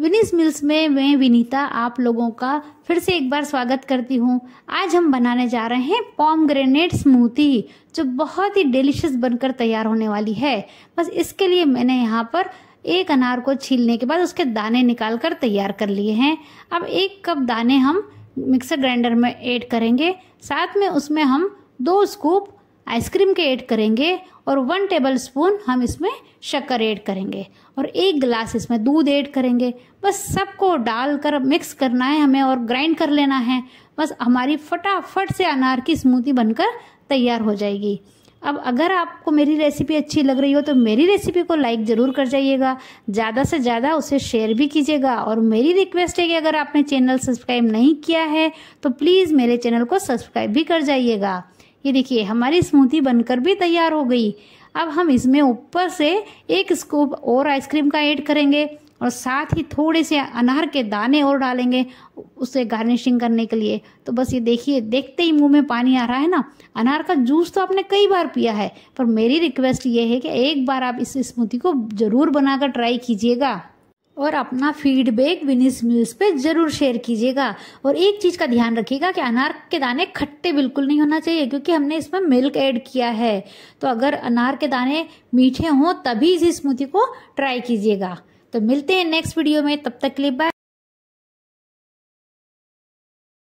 विनीस mills में मैं विनीता आप लोगों का फिर से एक बार स्वागत करती हूँ आज हम बनाने जा रहे हैं पॉम ग्रेनेड स्मूथी जो बहुत ही डिलीशियस बनकर तैयार होने वाली है बस इसके लिए मैंने यहाँ पर एक अनार को छीलने के बाद उसके दाने निकाल कर तैयार कर लिए हैं अब एक कप दाने हम मिक्सर ग्राइंडर में ऐड करेंगे साथ में उसमें हम दो स्कूप आइसक्रीम के ऐड करेंगे और वन टेबल स्पून हम इसमें शक्कर ऐड करेंगे और एक गिलास इसमें दूध ऐड करेंगे बस सबको डालकर मिक्स करना है हमें और ग्राइंड कर लेना है बस हमारी फटाफट से अनार की स्मूदी बनकर तैयार हो जाएगी अब अगर आपको मेरी रेसिपी अच्छी लग रही हो तो मेरी रेसिपी को लाइक ज़रूर कर जाइएगा ज़्यादा से ज़्यादा उसे शेयर भी कीजिएगा और मेरी रिक्वेस्ट है कि अगर आपने चैनल सब्सक्राइब नहीं किया है तो प्लीज़ मेरे चैनल को सब्सक्राइब भी कर जाइएगा ये देखिए हमारी स्मूथी बनकर भी तैयार हो गई अब हम इसमें ऊपर से एक स्कूप और आइसक्रीम का ऐड करेंगे और साथ ही थोड़े से अनार के दाने और डालेंगे उसे गार्निशिंग करने के लिए तो बस ये देखिए देखते ही मुंह में पानी आ रहा है ना अनार का जूस तो आपने कई बार पिया है पर मेरी रिक्वेस्ट ये है कि एक बार आप इस स्मूथी को ज़रूर बनाकर ट्राई कीजिएगा और अपना फीडबैक विनिस मिल्स पे ज़रूर शेयर कीजिएगा और एक चीज़ का ध्यान रखिएगा कि अनार के दाने खट्टे बिल्कुल नहीं होना चाहिए क्योंकि हमने इसमें मिल्क ऐड किया है तो अगर अनार के दाने मीठे हों तभी इस स्मूथी को ट्राई कीजिएगा तो मिलते हैं नेक्स्ट वीडियो में तब तक के लिए बाय